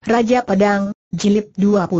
Raja Pedang, Jilid 20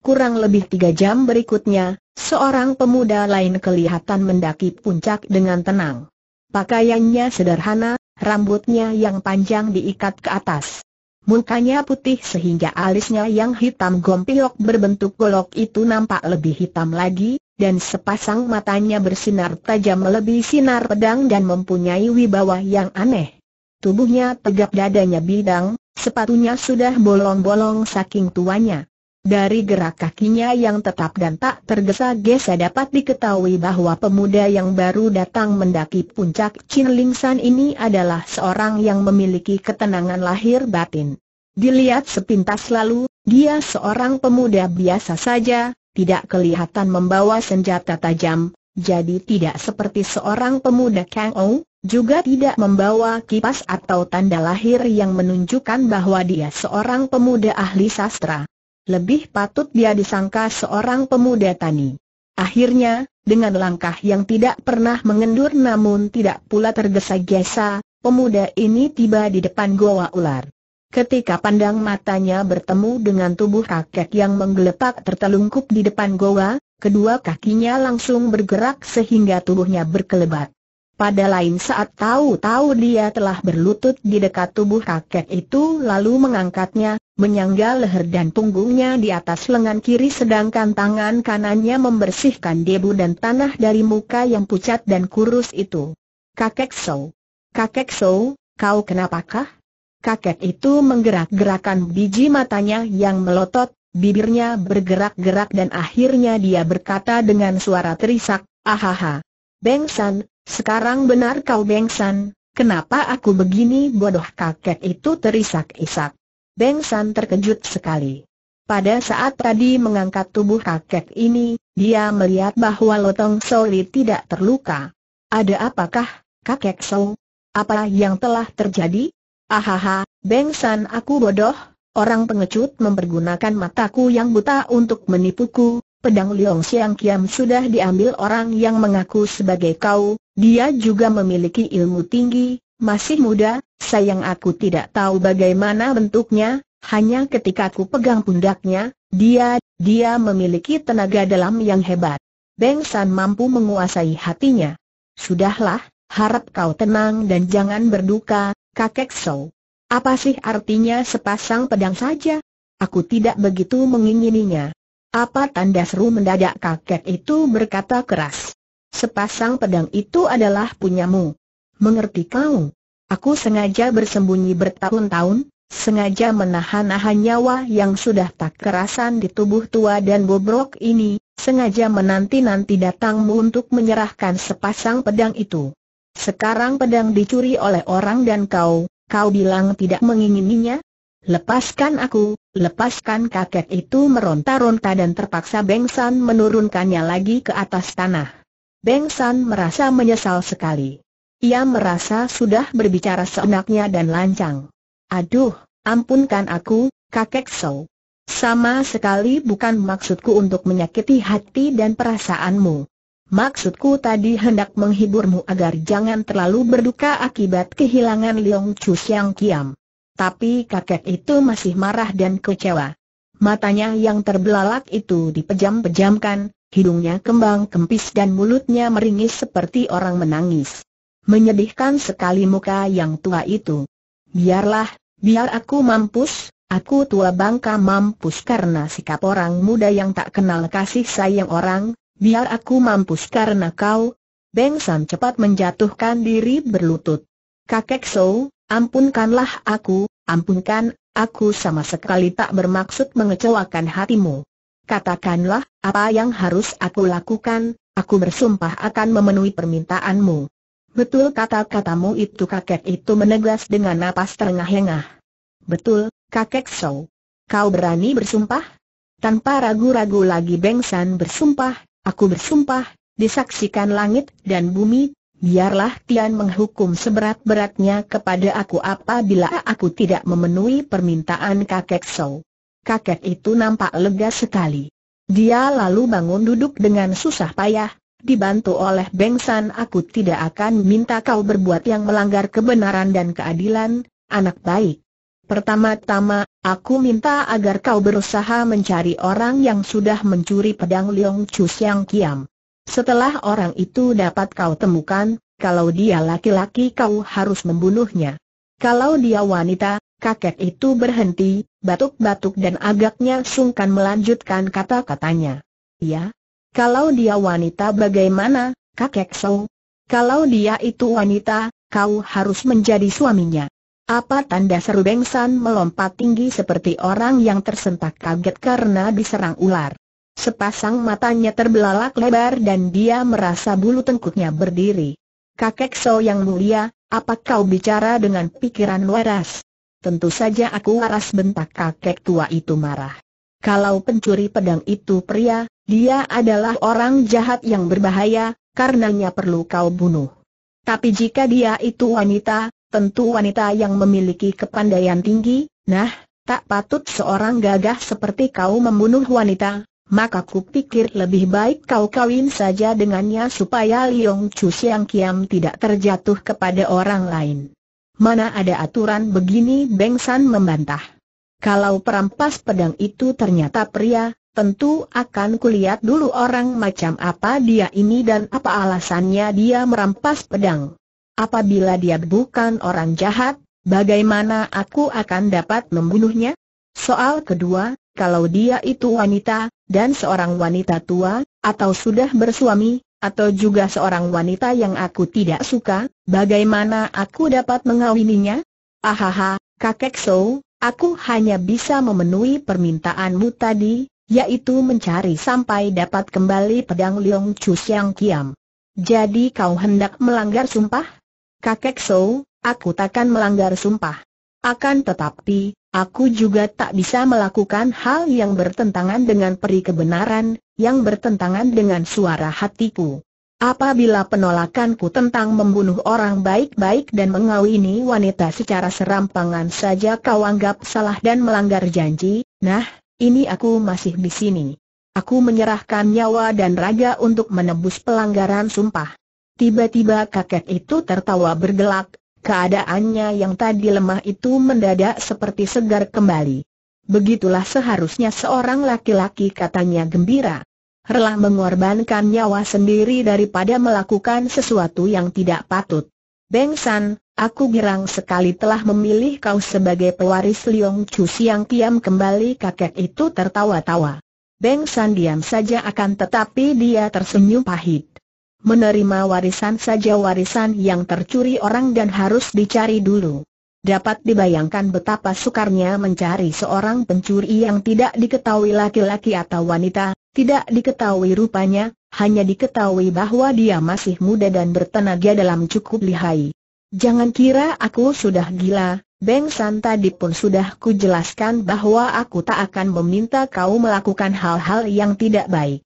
Kurang lebih tiga jam berikutnya, seorang pemuda lain kelihatan mendaki puncak dengan tenang. Pakaiannya sederhana, rambutnya yang panjang diikat ke atas. Mukanya putih sehingga alisnya yang hitam gompiok berbentuk golok itu nampak lebih hitam lagi, dan sepasang matanya bersinar tajam lebih sinar pedang dan mempunyai wibawa yang aneh. Tubuhnya tegap dadanya bidang, Sepatunya sudah bolong-bolong saking tuanya. Dari gerak kakinya yang tetap dan tak tergesa-gesa dapat diketahui bahwa pemuda yang baru datang mendaki puncak Chinlingsan ini adalah seorang yang memiliki ketenangan lahir batin. Dilihat sepintas lalu, dia seorang pemuda biasa saja, tidak kelihatan membawa senjata tajam, jadi tidak seperti seorang pemuda Kang Ou, juga tidak membawa kipas atau tanda lahir yang menunjukkan bahwa dia seorang pemuda ahli sastra. Lebih patut dia disangka seorang pemuda tani. Akhirnya, dengan langkah yang tidak pernah mengendur namun tidak pula tergesa-gesa, pemuda ini tiba di depan goa ular. Ketika pandang matanya bertemu dengan tubuh kakek yang menggelepak tertelungkup di depan goa, kedua kakinya langsung bergerak sehingga tubuhnya berkelebat. Pada lain saat tahu-tahu dia telah berlutut di dekat tubuh kakek itu lalu mengangkatnya, menyangga leher dan punggungnya di atas lengan kiri sedangkan tangan kanannya membersihkan debu dan tanah dari muka yang pucat dan kurus itu. Kakek So. Kakek So, kau kenapakah? Kakek itu menggerak-gerakan biji matanya yang melotot, bibirnya bergerak-gerak dan akhirnya dia berkata dengan suara terisak, ahaha. Beng San, sekarang benar kau Beng kenapa aku begini bodoh kakek itu terisak-isak. Beng terkejut sekali. Pada saat tadi mengangkat tubuh kakek ini, dia melihat bahwa Lotong Soli tidak terluka. Ada apakah, kakek Sou? Apa yang telah terjadi? Ahaha, Beng San aku bodoh, Orang pengecut mempergunakan mataku yang buta untuk menipuku, pedang Liong Siang Kiam sudah diambil orang yang mengaku sebagai kau, dia juga memiliki ilmu tinggi, masih muda, sayang aku tidak tahu bagaimana bentuknya, hanya ketika aku pegang pundaknya, dia, dia memiliki tenaga dalam yang hebat. Beng San mampu menguasai hatinya. Sudahlah, harap kau tenang dan jangan berduka, kakek Sou. Apa sih artinya sepasang pedang saja? Aku tidak begitu mengingininya. Apa tanda seru mendadak kakek itu berkata keras. Sepasang pedang itu adalah punyamu. Mengerti kau? Aku sengaja bersembunyi bertahun-tahun, sengaja menahan-nahan nyawa yang sudah tak kerasan di tubuh tua dan bobrok ini, sengaja menanti-nanti datangmu untuk menyerahkan sepasang pedang itu. Sekarang pedang dicuri oleh orang dan kau, Kau bilang tidak mengingininya? Lepaskan aku, lepaskan kakek itu meronta-ronta dan terpaksa San menurunkannya lagi ke atas tanah. San merasa menyesal sekali. Ia merasa sudah berbicara seenaknya dan lancang. Aduh, ampunkan aku, kakek So. Sama sekali bukan maksudku untuk menyakiti hati dan perasaanmu. Maksudku tadi hendak menghiburmu agar jangan terlalu berduka akibat kehilangan Leong Chu Siang Kiam. Tapi kakek itu masih marah dan kecewa. Matanya yang terbelalak itu dipejam-pejamkan, hidungnya kembang kempis dan mulutnya meringis seperti orang menangis. Menyedihkan sekali muka yang tua itu. Biarlah, biar aku mampus, aku tua bangka mampus karena sikap orang muda yang tak kenal kasih sayang orang, biar aku mampus karena kau. Beng San cepat menjatuhkan diri berlutut. Kakek So, ampunkanlah aku, ampunkan, aku sama sekali tak bermaksud mengecewakan hatimu. Katakanlah, apa yang harus aku lakukan, aku bersumpah akan memenuhi permintaanmu. Betul kata-katamu itu kakek itu menegas dengan napas terengah-engah. Betul, kakek So. Kau berani bersumpah? Tanpa ragu-ragu lagi Beng San bersumpah, Aku bersumpah, disaksikan langit dan bumi, biarlah Tian menghukum seberat-beratnya kepada aku apabila aku tidak memenuhi permintaan kakek Sou. Kakek itu nampak lega sekali. Dia lalu bangun duduk dengan susah payah, dibantu oleh Bengsan aku tidak akan minta kau berbuat yang melanggar kebenaran dan keadilan, anak baik. Pertama-tama, aku minta agar kau berusaha mencari orang yang sudah mencuri pedang Leong Chu Siang Kiam. Setelah orang itu dapat kau temukan, kalau dia laki-laki kau harus membunuhnya. Kalau dia wanita, kakek itu berhenti, batuk-batuk dan agaknya sungkan melanjutkan kata-katanya. Ya, kalau dia wanita bagaimana, kakek So? Kalau dia itu wanita, kau harus menjadi suaminya. Apa tanda seru Beng San melompat tinggi seperti orang yang tersentak kaget karena diserang ular. Sepasang matanya terbelalak lebar dan dia merasa bulu tengkuknya berdiri. Kakek So yang mulia, apa kau bicara dengan pikiran waras? Tentu saja aku waras bentak kakek tua itu marah. Kalau pencuri pedang itu pria, dia adalah orang jahat yang berbahaya, karenanya perlu kau bunuh. Tapi jika dia itu wanita, tentu wanita yang memiliki kepandaian tinggi, nah, tak patut seorang gagah seperti kau membunuh wanita, maka kupikir lebih baik kau kawin saja dengannya supaya Liong Chu Siang Kiam tidak terjatuh kepada orang lain. Mana ada aturan begini Beng San membantah. Kalau perampas pedang itu ternyata pria, tentu akan kulihat dulu orang macam apa dia ini dan apa alasannya dia merampas pedang. Apabila dia bukan orang jahat, bagaimana aku akan dapat membunuhnya? Soal kedua, kalau dia itu wanita, dan seorang wanita tua, atau sudah bersuami, atau juga seorang wanita yang aku tidak suka, bagaimana aku dapat mengawininya? Ahaha, kakek So, aku hanya bisa memenuhi permintaanmu tadi, yaitu mencari sampai dapat kembali pedang Leong Chu Siang kiam. Jadi kau hendak melanggar sumpah? Kakek So, aku takkan melanggar sumpah. Akan tetapi, aku juga tak bisa melakukan hal yang bertentangan dengan peri kebenaran, yang bertentangan dengan suara hatiku. Apabila penolakanku tentang membunuh orang baik-baik dan mengawini wanita secara serampangan saja kau anggap salah dan melanggar janji, nah, ini aku masih di sini. Aku menyerahkan nyawa dan raga untuk menebus pelanggaran sumpah. Tiba-tiba kakek itu tertawa bergelak, keadaannya yang tadi lemah itu mendadak seperti segar kembali. Begitulah seharusnya seorang laki-laki katanya gembira. relah mengorbankan nyawa sendiri daripada melakukan sesuatu yang tidak patut. Beng San, aku girang sekali telah memilih kau sebagai pewaris Liong Chu Siang Kiam kembali kakek itu tertawa-tawa. Beng San diam saja akan tetapi dia tersenyum pahit. Menerima warisan saja warisan yang tercuri orang dan harus dicari dulu. Dapat dibayangkan betapa sukarnya mencari seorang pencuri yang tidak diketahui laki-laki atau wanita, tidak diketahui rupanya, hanya diketahui bahwa dia masih muda dan bertenaga dalam cukup lihai. Jangan kira aku sudah gila, Beng San tadi pun sudah kujelaskan bahwa aku tak akan meminta kau melakukan hal-hal yang tidak baik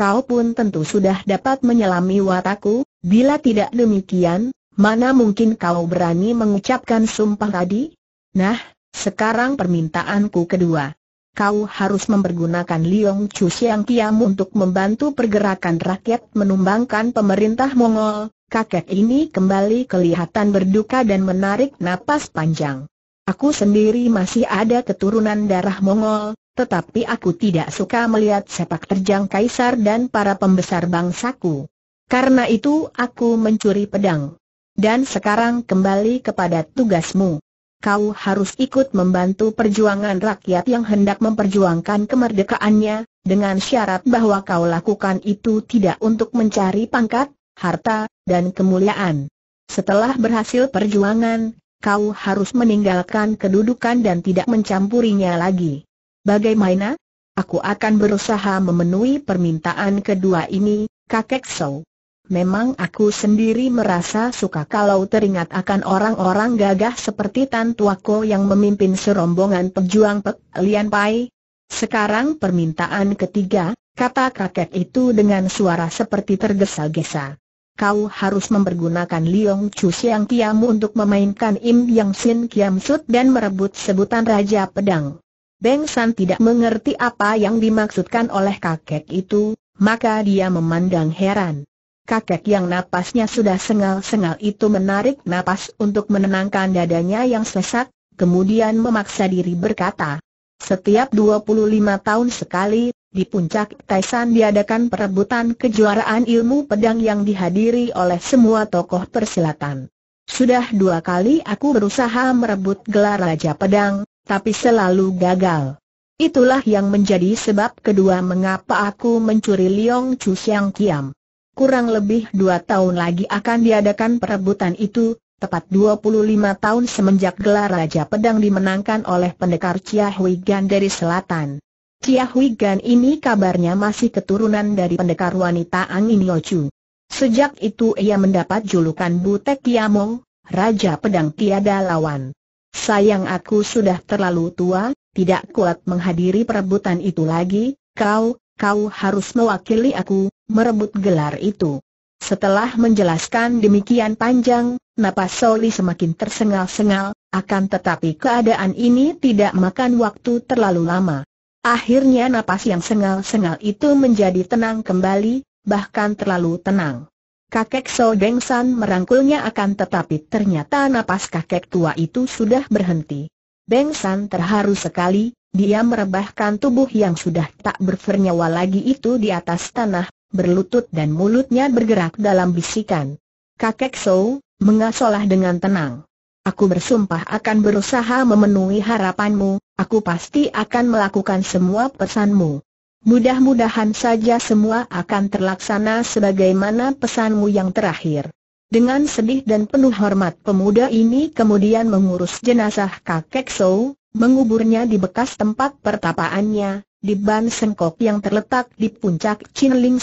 kau pun tentu sudah dapat menyelami wataku, bila tidak demikian, mana mungkin kau berani mengucapkan sumpah tadi? Nah, sekarang permintaanku kedua. Kau harus mempergunakan Liong Chu Siang Kiam untuk membantu pergerakan rakyat menumbangkan pemerintah Mongol. Kakek ini kembali kelihatan berduka dan menarik napas panjang. Aku sendiri masih ada keturunan darah Mongol, tetapi aku tidak suka melihat sepak terjang kaisar dan para pembesar bangsaku. Karena itu aku mencuri pedang. Dan sekarang kembali kepada tugasmu. Kau harus ikut membantu perjuangan rakyat yang hendak memperjuangkan kemerdekaannya, dengan syarat bahwa kau lakukan itu tidak untuk mencari pangkat, harta, dan kemuliaan. Setelah berhasil perjuangan, kau harus meninggalkan kedudukan dan tidak mencampurinya lagi. Bagaimana? Aku akan berusaha memenuhi permintaan kedua ini, kakek So. Memang aku sendiri merasa suka kalau teringat akan orang-orang gagah seperti Tan Tuako yang memimpin serombongan pejuang Pek Lian Pai. Sekarang permintaan ketiga, kata kakek itu dengan suara seperti tergesa-gesa kau harus mempergunakan Liong Chu Siang Kiamu untuk memainkan Im Yang Sin Kiam Sut dan merebut sebutan Raja Pedang. Beng San tidak mengerti apa yang dimaksudkan oleh kakek itu, maka dia memandang heran. Kakek yang napasnya sudah sengal-sengal itu menarik napas untuk menenangkan dadanya yang sesak, kemudian memaksa diri berkata, setiap 25 tahun sekali, di puncak Taisan diadakan perebutan kejuaraan ilmu pedang yang dihadiri oleh semua tokoh persilatan. Sudah dua kali aku berusaha merebut gelar Raja Pedang, tapi selalu gagal. Itulah yang menjadi sebab kedua mengapa aku mencuri Liong Chu Siang Kiam. Kurang lebih dua tahun lagi akan diadakan perebutan itu, tepat 25 tahun semenjak gelar Raja Pedang dimenangkan oleh pendekar Chia Hui Gan dari selatan. Cia Hui Gan ini kabarnya masih keturunan dari pendekar wanita Angin In Sejak itu ia mendapat julukan Butek Kiamong, Raja Pedang Tiada Lawan. Sayang aku sudah terlalu tua, tidak kuat menghadiri perebutan itu lagi, kau, kau harus mewakili aku, merebut gelar itu. Setelah menjelaskan demikian panjang, napas Soli semakin tersengal-sengal, akan tetapi keadaan ini tidak makan waktu terlalu lama. Akhirnya napas yang sengal-sengal itu menjadi tenang kembali, bahkan terlalu tenang. Kakek So Deng San merangkulnya akan tetapi ternyata napas kakek tua itu sudah berhenti. Deng San terharu sekali, dia merebahkan tubuh yang sudah tak bernyawa lagi itu di atas tanah, berlutut dan mulutnya bergerak dalam bisikan. Kakek So, mengasolah dengan tenang. Aku bersumpah akan berusaha memenuhi harapanmu, aku pasti akan melakukan semua pesanmu. Mudah-mudahan saja semua akan terlaksana sebagaimana pesanmu yang terakhir. Dengan sedih dan penuh hormat pemuda ini kemudian mengurus jenazah kakek Sou, menguburnya di bekas tempat pertapaannya, di ban sengkok yang terletak di puncak Chinling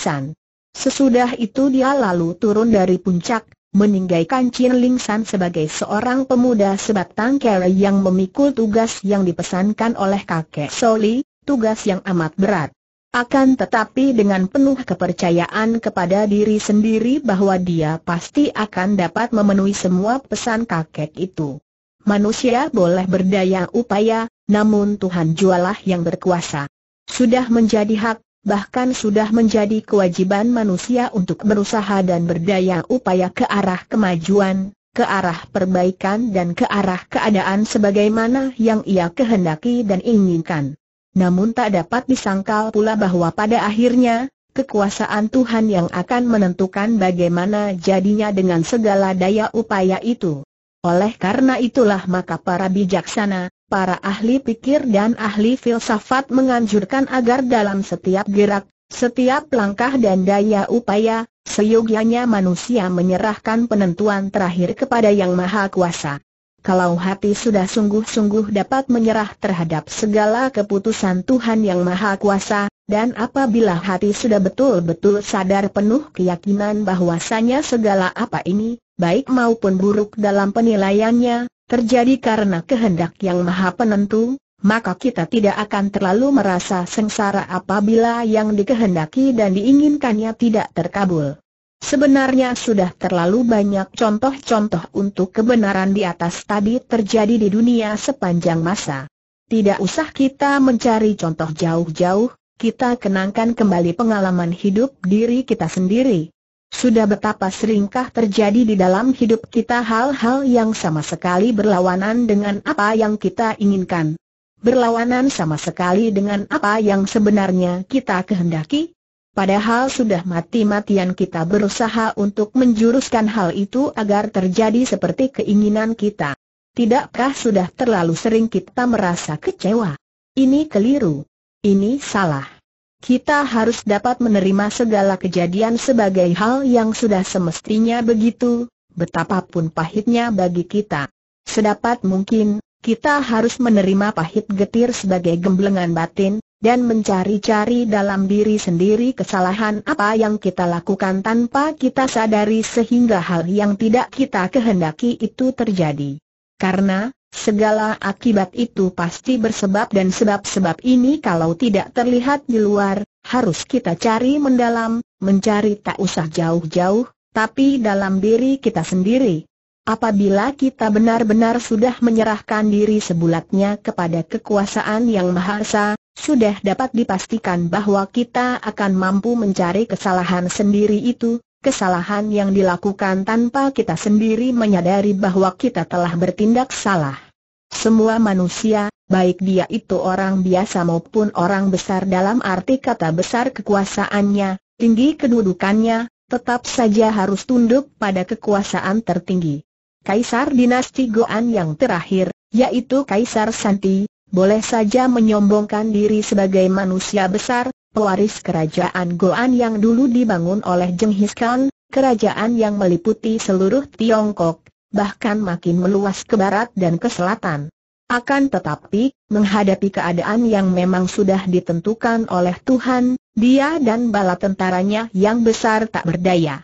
Sesudah itu dia lalu turun dari puncak, meninggalkan Chin Ling San sebagai seorang pemuda sebatang kara yang memikul tugas yang dipesankan oleh kakek Soli, tugas yang amat berat. Akan tetapi dengan penuh kepercayaan kepada diri sendiri bahwa dia pasti akan dapat memenuhi semua pesan kakek itu. Manusia boleh berdaya upaya, namun Tuhan jualah yang berkuasa. Sudah menjadi hak bahkan sudah menjadi kewajiban manusia untuk berusaha dan berdaya upaya ke arah kemajuan, ke arah perbaikan dan ke arah keadaan sebagaimana yang ia kehendaki dan inginkan. Namun tak dapat disangkal pula bahwa pada akhirnya, kekuasaan Tuhan yang akan menentukan bagaimana jadinya dengan segala daya upaya itu. Oleh karena itulah maka para bijaksana, para ahli pikir dan ahli filsafat menganjurkan agar dalam setiap gerak, setiap langkah dan daya upaya, seyogianya manusia menyerahkan penentuan terakhir kepada Yang Maha Kuasa. Kalau hati sudah sungguh-sungguh dapat menyerah terhadap segala keputusan Tuhan Yang Maha Kuasa, dan apabila hati sudah betul-betul sadar penuh keyakinan bahwasanya segala apa ini, baik maupun buruk dalam penilaiannya, terjadi karena kehendak yang maha penentu, maka kita tidak akan terlalu merasa sengsara apabila yang dikehendaki dan diinginkannya tidak terkabul. Sebenarnya sudah terlalu banyak contoh-contoh untuk kebenaran di atas tadi terjadi di dunia sepanjang masa. Tidak usah kita mencari contoh jauh-jauh, kita kenangkan kembali pengalaman hidup diri kita sendiri. Sudah betapa seringkah terjadi di dalam hidup kita hal-hal yang sama sekali berlawanan dengan apa yang kita inginkan. Berlawanan sama sekali dengan apa yang sebenarnya kita kehendaki. Padahal sudah mati-matian kita berusaha untuk menjuruskan hal itu agar terjadi seperti keinginan kita. Tidakkah sudah terlalu sering kita merasa kecewa? Ini keliru. Ini salah. Kita harus dapat menerima segala kejadian sebagai hal yang sudah semestinya begitu, betapapun pahitnya bagi kita. Sedapat mungkin, kita harus menerima pahit getir sebagai gemblengan batin, dan mencari-cari dalam diri sendiri kesalahan apa yang kita lakukan tanpa kita sadari sehingga hal yang tidak kita kehendaki itu terjadi. Karena, Segala akibat itu pasti bersebab dan sebab-sebab ini kalau tidak terlihat di luar, harus kita cari mendalam, mencari tak usah jauh-jauh, tapi dalam diri kita sendiri. Apabila kita benar-benar sudah menyerahkan diri sebulatnya kepada kekuasaan yang maha esa, sudah dapat dipastikan bahwa kita akan mampu mencari kesalahan sendiri itu, kesalahan yang dilakukan tanpa kita sendiri menyadari bahwa kita telah bertindak salah. Semua manusia, baik dia itu orang biasa maupun orang besar dalam arti kata besar kekuasaannya, tinggi kedudukannya, tetap saja harus tunduk pada kekuasaan tertinggi. Kaisar dinasti Goan yang terakhir, yaitu Kaisar Santi, boleh saja menyombongkan diri sebagai manusia besar, pewaris kerajaan Goan yang dulu dibangun oleh Genghis Khan, kerajaan yang meliputi seluruh Tiongkok, bahkan makin meluas ke barat dan ke selatan. Akan tetapi, menghadapi keadaan yang memang sudah ditentukan oleh Tuhan, dia dan bala tentaranya yang besar tak berdaya.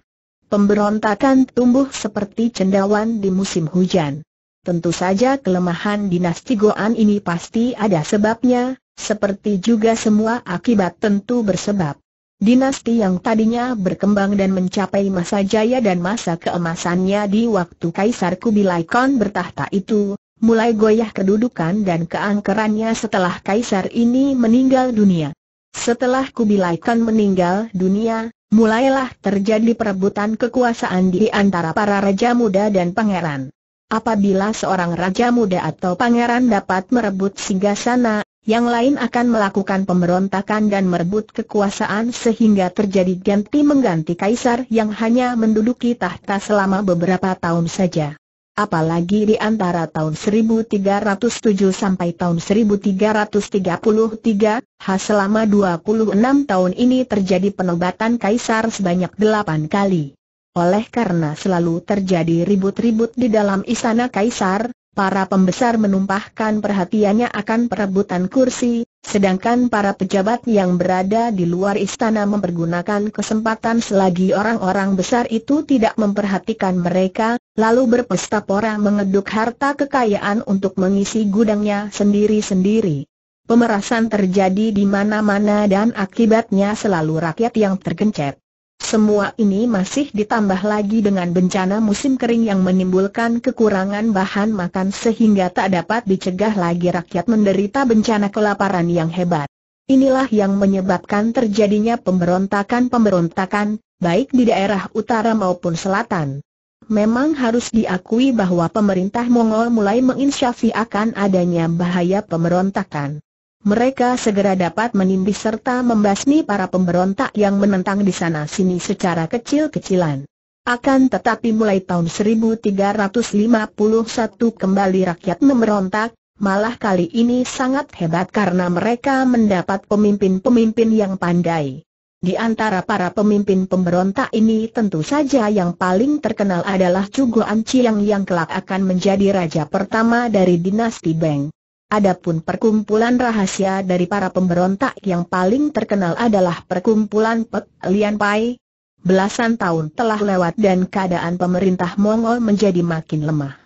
Pemberontakan tumbuh seperti cendawan di musim hujan. Tentu saja kelemahan dinasti Goan ini pasti ada sebabnya, seperti juga semua akibat tentu bersebab. Dinasti yang tadinya berkembang dan mencapai masa jaya dan masa keemasannya di waktu Kaisar Kubilai Khan bertahta itu, mulai goyah kedudukan dan keangkerannya setelah Kaisar ini meninggal dunia. Setelah Kubilai Khan meninggal dunia, mulailah terjadi perebutan kekuasaan di antara para raja muda dan pangeran. Apabila seorang raja muda atau pangeran dapat merebut singgasana, yang lain akan melakukan pemberontakan dan merebut kekuasaan sehingga terjadi ganti mengganti kaisar yang hanya menduduki tahta selama beberapa tahun saja. Apalagi di antara tahun 1307 sampai tahun 1333, ha selama 26 tahun ini terjadi penobatan kaisar sebanyak 8 kali. Oleh karena selalu terjadi ribut-ribut di dalam istana kaisar, para pembesar menumpahkan perhatiannya akan perebutan kursi, sedangkan para pejabat yang berada di luar istana mempergunakan kesempatan selagi orang-orang besar itu tidak memperhatikan mereka, lalu berpesta pora mengeduk harta kekayaan untuk mengisi gudangnya sendiri-sendiri. Pemerasan terjadi di mana-mana dan akibatnya selalu rakyat yang tergencet. Semua ini masih ditambah lagi dengan bencana musim kering yang menimbulkan kekurangan bahan makan sehingga tak dapat dicegah lagi rakyat menderita bencana kelaparan yang hebat. Inilah yang menyebabkan terjadinya pemberontakan-pemberontakan, baik di daerah utara maupun selatan. Memang harus diakui bahwa pemerintah Mongol mulai menginsyafi akan adanya bahaya pemberontakan mereka segera dapat menindih serta membasmi para pemberontak yang menentang di sana-sini secara kecil-kecilan. Akan tetapi mulai tahun 1351 kembali rakyat memberontak, malah kali ini sangat hebat karena mereka mendapat pemimpin-pemimpin yang pandai. Di antara para pemimpin pemberontak ini tentu saja yang paling terkenal adalah Chu Guan Chiang yang kelak akan menjadi raja pertama dari dinasti Beng. Adapun perkumpulan rahasia dari para pemberontak yang paling terkenal adalah perkumpulan Pek Lian Pai. Belasan tahun telah lewat dan keadaan pemerintah Mongol menjadi makin lemah.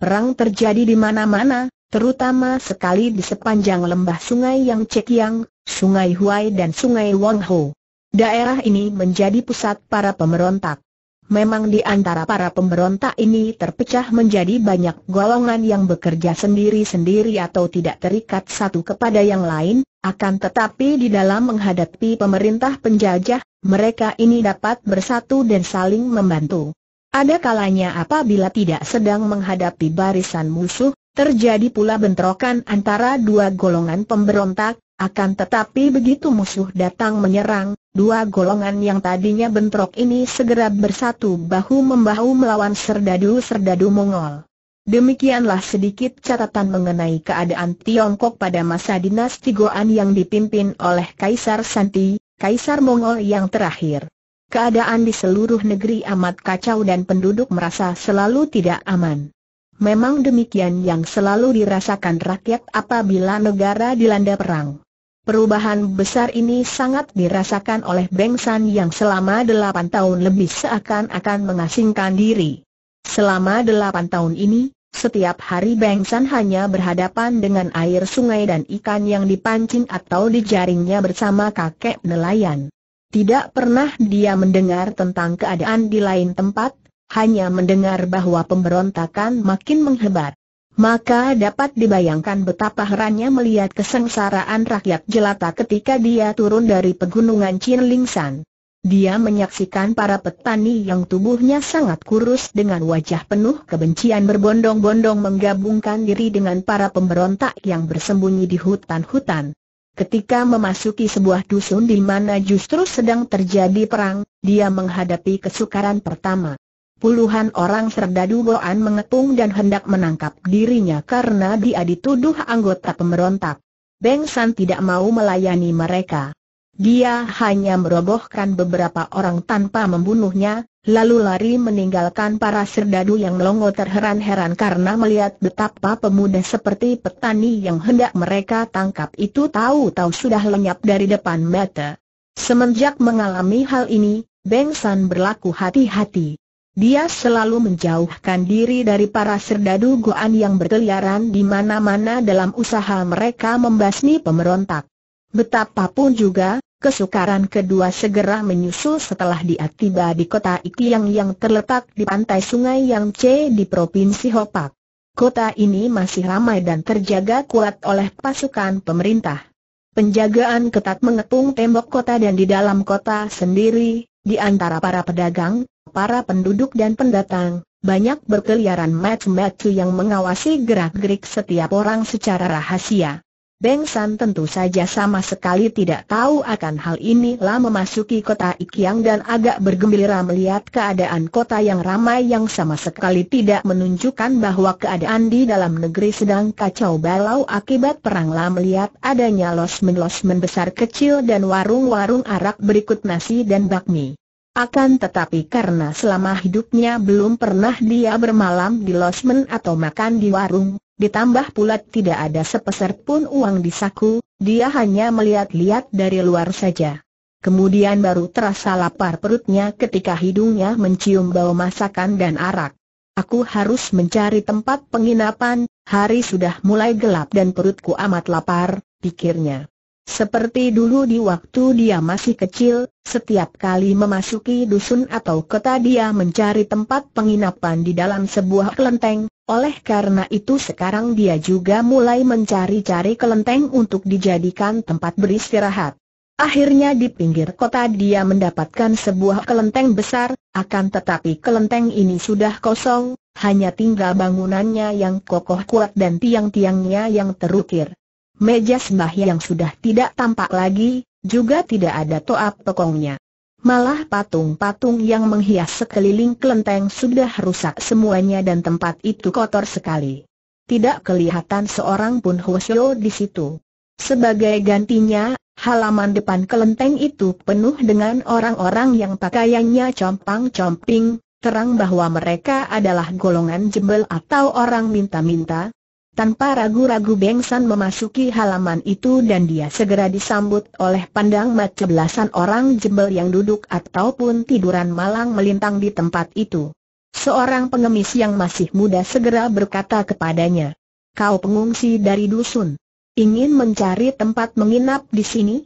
Perang terjadi di mana-mana, terutama sekali di sepanjang lembah sungai yang Cekiang, sungai Huai dan sungai Wangho. Daerah ini menjadi pusat para pemberontak. Memang di antara para pemberontak ini terpecah menjadi banyak golongan yang bekerja sendiri-sendiri atau tidak terikat satu kepada yang lain, akan tetapi di dalam menghadapi pemerintah penjajah, mereka ini dapat bersatu dan saling membantu. Ada kalanya apabila tidak sedang menghadapi barisan musuh, terjadi pula bentrokan antara dua golongan pemberontak, akan tetapi begitu musuh datang menyerang, dua golongan yang tadinya bentrok ini segera bersatu bahu-membahu melawan serdadu-serdadu Mongol. Demikianlah sedikit catatan mengenai keadaan Tiongkok pada masa dinasti Goan yang dipimpin oleh Kaisar Santi, Kaisar Mongol yang terakhir. Keadaan di seluruh negeri amat kacau dan penduduk merasa selalu tidak aman. Memang demikian yang selalu dirasakan rakyat apabila negara dilanda perang. Perubahan besar ini sangat dirasakan oleh Beng San yang selama delapan tahun lebih seakan-akan mengasingkan diri. Selama delapan tahun ini, setiap hari Beng San hanya berhadapan dengan air sungai dan ikan yang dipancing atau dijaringnya bersama kakek nelayan. Tidak pernah dia mendengar tentang keadaan di lain tempat, hanya mendengar bahwa pemberontakan makin menghebat. Maka dapat dibayangkan betapa herannya melihat kesengsaraan rakyat jelata ketika dia turun dari pegunungan Chinlingsan. Dia menyaksikan para petani yang tubuhnya sangat kurus dengan wajah penuh kebencian berbondong-bondong menggabungkan diri dengan para pemberontak yang bersembunyi di hutan-hutan. Ketika memasuki sebuah dusun di mana justru sedang terjadi perang, dia menghadapi kesukaran pertama. Puluhan orang serdadu Boan mengepung dan hendak menangkap dirinya karena dia dituduh anggota pemberontak. Beng San tidak mau melayani mereka. Dia hanya merobohkan beberapa orang tanpa membunuhnya, lalu lari meninggalkan para serdadu yang melongo terheran-heran karena melihat betapa pemuda seperti petani yang hendak mereka tangkap itu tahu-tahu sudah lenyap dari depan mata. Semenjak mengalami hal ini, Beng San berlaku hati-hati. Dia selalu menjauhkan diri dari para serdadu goan yang berkeliaran di mana-mana dalam usaha mereka membasmi pemberontak. Betapapun juga, kesukaran kedua segera menyusul setelah dia tiba di kota Ikiang yang terletak di pantai sungai Yang C di Provinsi Hopak. Kota ini masih ramai dan terjaga kuat oleh pasukan pemerintah. Penjagaan ketat mengepung tembok kota dan di dalam kota sendiri, di antara para pedagang, para penduduk dan pendatang, banyak berkeliaran macu-macu yang mengawasi gerak-gerik setiap orang secara rahasia. Beng San tentu saja sama sekali tidak tahu akan hal ini lah memasuki kota Ikiang dan agak bergembira melihat keadaan kota yang ramai yang sama sekali tidak menunjukkan bahwa keadaan di dalam negeri sedang kacau balau akibat perang lah melihat adanya losmen-losmen besar kecil dan warung-warung arak berikut nasi dan bakmi. Akan tetapi karena selama hidupnya belum pernah dia bermalam di losmen atau makan di warung, ditambah pula tidak ada sepeser pun uang di saku, dia hanya melihat-lihat dari luar saja. Kemudian baru terasa lapar perutnya ketika hidungnya mencium bau masakan dan arak. Aku harus mencari tempat penginapan, hari sudah mulai gelap dan perutku amat lapar, pikirnya. Seperti dulu di waktu dia masih kecil, setiap kali memasuki dusun atau kota dia mencari tempat penginapan di dalam sebuah kelenteng, oleh karena itu sekarang dia juga mulai mencari-cari kelenteng untuk dijadikan tempat beristirahat. Akhirnya di pinggir kota dia mendapatkan sebuah kelenteng besar, akan tetapi kelenteng ini sudah kosong, hanya tinggal bangunannya yang kokoh kuat dan tiang-tiangnya yang terukir. Meja sembah yang sudah tidak tampak lagi, juga tidak ada toap pekongnya. Malah patung-patung yang menghias sekeliling kelenteng sudah rusak semuanya dan tempat itu kotor sekali. Tidak kelihatan seorang pun Hwasyo di situ. Sebagai gantinya, halaman depan kelenteng itu penuh dengan orang-orang yang pakaiannya compang-comping, terang bahwa mereka adalah golongan jembel atau orang minta-minta, tanpa ragu-ragu Bengsan memasuki halaman itu dan dia segera disambut oleh pandang mata belasan orang jebel yang duduk ataupun tiduran malang melintang di tempat itu. Seorang pengemis yang masih muda segera berkata kepadanya, Kau pengungsi dari dusun. Ingin mencari tempat menginap di sini?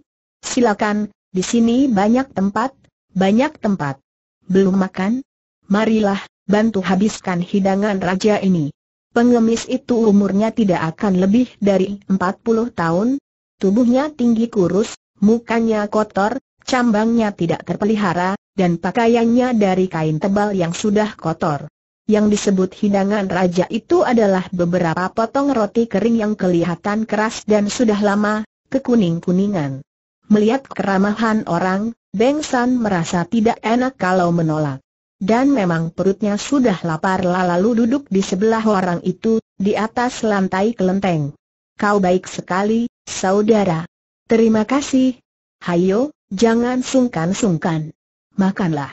Silakan, di sini banyak tempat, banyak tempat. Belum makan? Marilah, bantu habiskan hidangan raja ini. Pengemis itu umurnya tidak akan lebih dari 40 tahun, tubuhnya tinggi kurus, mukanya kotor, cambangnya tidak terpelihara, dan pakaiannya dari kain tebal yang sudah kotor. Yang disebut hidangan raja itu adalah beberapa potong roti kering yang kelihatan keras dan sudah lama, kekuning-kuningan. Melihat keramahan orang, Beng San merasa tidak enak kalau menolak dan memang perutnya sudah lapar lalu duduk di sebelah orang itu, di atas lantai kelenteng. Kau baik sekali, saudara. Terima kasih. Hayo, jangan sungkan-sungkan. Makanlah.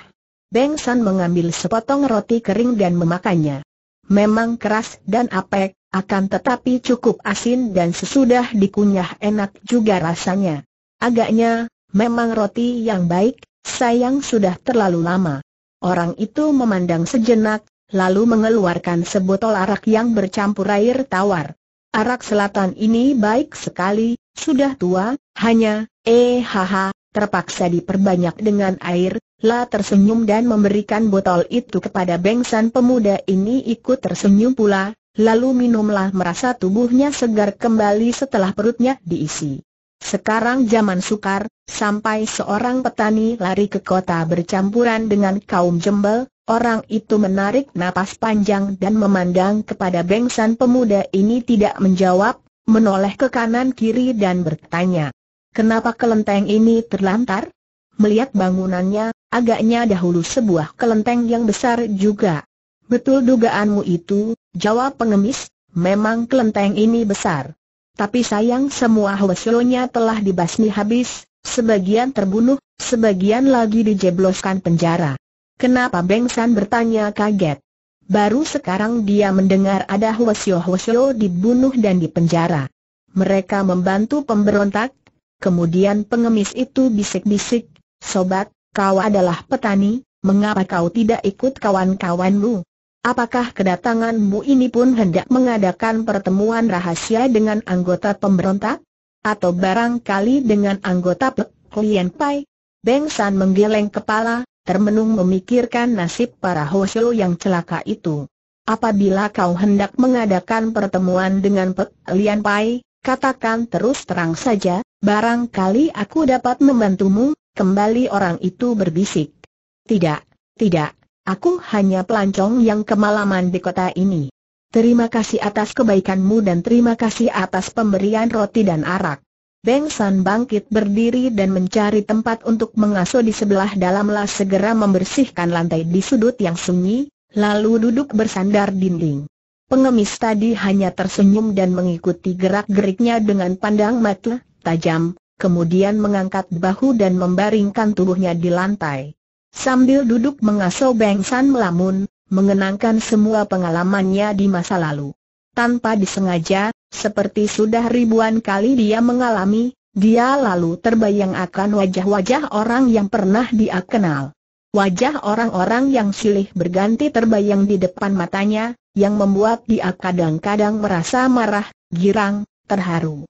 Beng San mengambil sepotong roti kering dan memakannya. Memang keras dan apek, akan tetapi cukup asin dan sesudah dikunyah enak juga rasanya. Agaknya, memang roti yang baik, sayang sudah terlalu lama. Orang itu memandang sejenak, lalu mengeluarkan sebotol arak yang bercampur air tawar. Arak selatan ini baik sekali, sudah tua, hanya, eh haha, terpaksa diperbanyak dengan air, La tersenyum dan memberikan botol itu kepada bengsan pemuda ini ikut tersenyum pula, lalu minumlah merasa tubuhnya segar kembali setelah perutnya diisi. Sekarang zaman sukar, sampai seorang petani lari ke kota bercampuran dengan kaum jembel, orang itu menarik napas panjang dan memandang kepada bengsan pemuda ini tidak menjawab, menoleh ke kanan kiri dan bertanya. Kenapa kelenteng ini terlantar? Melihat bangunannya, agaknya dahulu sebuah kelenteng yang besar juga. Betul dugaanmu itu, jawab pengemis, memang kelenteng ini besar. Tapi sayang semua Hwesionya telah dibasmi habis, sebagian terbunuh, sebagian lagi dijebloskan penjara. Kenapa Beng San bertanya kaget? Baru sekarang dia mendengar ada Hwesio-Hwesio dibunuh dan dipenjara. Mereka membantu pemberontak, kemudian pengemis itu bisik-bisik, Sobat, kau adalah petani, mengapa kau tidak ikut kawan-kawanmu? Apakah kedatanganmu ini pun hendak mengadakan pertemuan rahasia dengan anggota pemberontak? Atau barangkali dengan anggota klien Pai? Beng San menggeleng kepala, termenung memikirkan nasib para Hoshio yang celaka itu. Apabila kau hendak mengadakan pertemuan dengan Pek Lian Pai, katakan terus terang saja, barangkali aku dapat membantumu, kembali orang itu berbisik. Tidak, tidak, Aku hanya pelancong yang kemalaman di kota ini. Terima kasih atas kebaikanmu dan terima kasih atas pemberian roti dan arak. Beng San bangkit berdiri dan mencari tempat untuk mengasuh di sebelah dalam segera membersihkan lantai di sudut yang sunyi, lalu duduk bersandar dinding. Pengemis tadi hanya tersenyum dan mengikuti gerak-geriknya dengan pandang mata tajam, kemudian mengangkat bahu dan membaringkan tubuhnya di lantai. Sambil duduk mengasuh Beng San melamun, mengenangkan semua pengalamannya di masa lalu. Tanpa disengaja, seperti sudah ribuan kali dia mengalami, dia lalu terbayang akan wajah-wajah orang yang pernah dia kenal. Wajah orang-orang yang silih berganti terbayang di depan matanya, yang membuat dia kadang-kadang merasa marah, girang, terharu.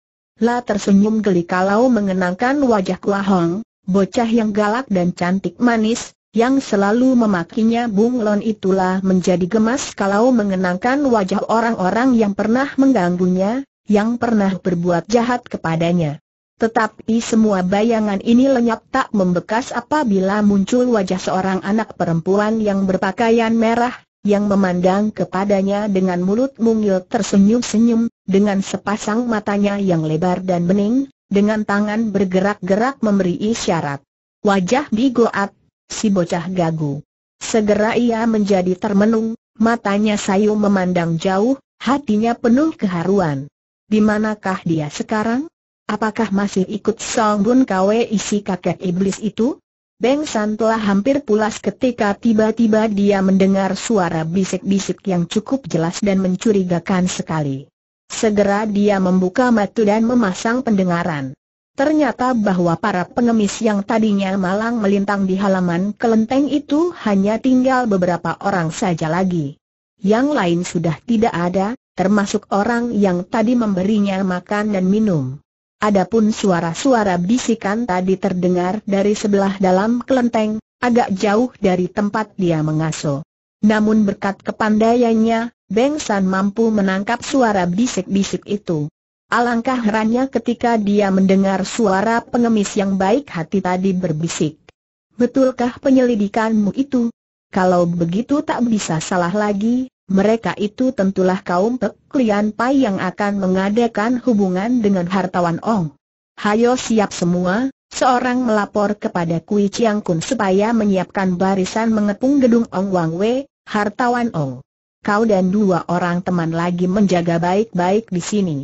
La tersenyum geli kalau mengenangkan wajah Hong, Bocah yang galak dan cantik manis, yang selalu memakinya bunglon itulah menjadi gemas kalau mengenangkan wajah orang-orang yang pernah mengganggunya, yang pernah berbuat jahat kepadanya. Tetapi semua bayangan ini lenyap tak membekas apabila muncul wajah seorang anak perempuan yang berpakaian merah, yang memandang kepadanya dengan mulut mungil tersenyum-senyum, dengan sepasang matanya yang lebar dan bening, dengan tangan bergerak-gerak memberi isyarat. Wajah digoat, si bocah gagu. Segera ia menjadi termenung, matanya sayu memandang jauh, hatinya penuh keharuan. Di manakah dia sekarang? Apakah masih ikut Song Bun Kwe isi kakek iblis itu? Beng San telah hampir pulas ketika tiba-tiba dia mendengar suara bisik-bisik yang cukup jelas dan mencurigakan sekali. Segera dia membuka mata dan memasang pendengaran. Ternyata bahwa para pengemis yang tadinya malang melintang di halaman kelenteng itu hanya tinggal beberapa orang saja lagi. Yang lain sudah tidak ada, termasuk orang yang tadi memberinya makan dan minum. Adapun suara-suara bisikan tadi terdengar dari sebelah dalam kelenteng, agak jauh dari tempat dia mengasuh. Namun berkat kepandaiannya, Beng San mampu menangkap suara bisik-bisik itu. Alangkah herannya ketika dia mendengar suara pengemis yang baik hati tadi berbisik. Betulkah penyelidikanmu itu? Kalau begitu tak bisa salah lagi, mereka itu tentulah kaum peklian Pai yang akan mengadakan hubungan dengan hartawan Ong. Hayo siap semua, seorang melapor kepada Kui Chiang Kun supaya menyiapkan barisan mengepung gedung Ong Wang Wei, hartawan Ong kau dan dua orang teman lagi menjaga baik-baik di sini.